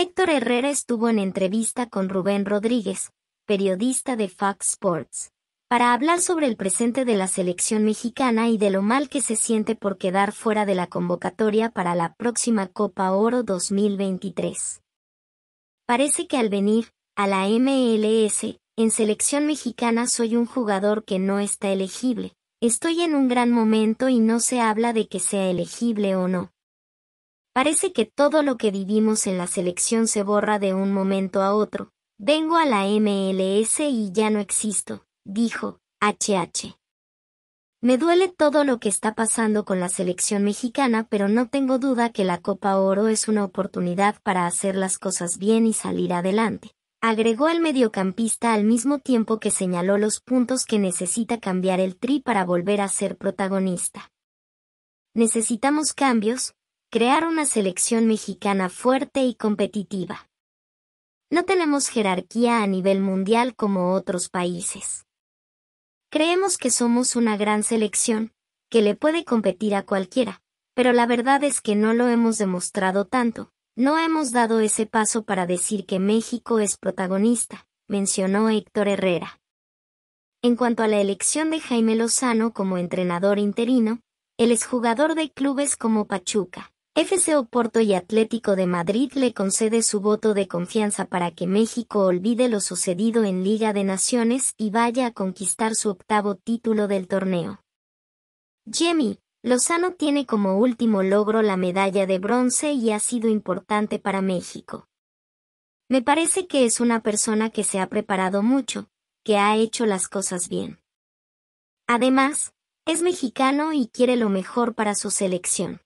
Héctor Herrera estuvo en entrevista con Rubén Rodríguez, periodista de Fox Sports, para hablar sobre el presente de la selección mexicana y de lo mal que se siente por quedar fuera de la convocatoria para la próxima Copa Oro 2023. Parece que al venir, a la MLS, en selección mexicana soy un jugador que no está elegible, estoy en un gran momento y no se habla de que sea elegible o no. Parece que todo lo que vivimos en la selección se borra de un momento a otro. Vengo a la MLS y ya no existo, dijo, HH. Me duele todo lo que está pasando con la selección mexicana, pero no tengo duda que la Copa Oro es una oportunidad para hacer las cosas bien y salir adelante. Agregó el mediocampista al mismo tiempo que señaló los puntos que necesita cambiar el Tri para volver a ser protagonista. Necesitamos cambios, crear una selección mexicana fuerte y competitiva. No tenemos jerarquía a nivel mundial como otros países. Creemos que somos una gran selección, que le puede competir a cualquiera, pero la verdad es que no lo hemos demostrado tanto, no hemos dado ese paso para decir que México es protagonista, mencionó Héctor Herrera. En cuanto a la elección de Jaime Lozano como entrenador interino, es jugador de clubes como Pachuca, FCO Porto y Atlético de Madrid le concede su voto de confianza para que México olvide lo sucedido en Liga de Naciones y vaya a conquistar su octavo título del torneo. Jimmy, Lozano tiene como último logro la medalla de bronce y ha sido importante para México. Me parece que es una persona que se ha preparado mucho, que ha hecho las cosas bien. Además, es mexicano y quiere lo mejor para su selección.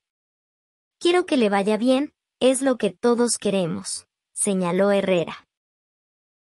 Quiero que le vaya bien, es lo que todos queremos, señaló Herrera.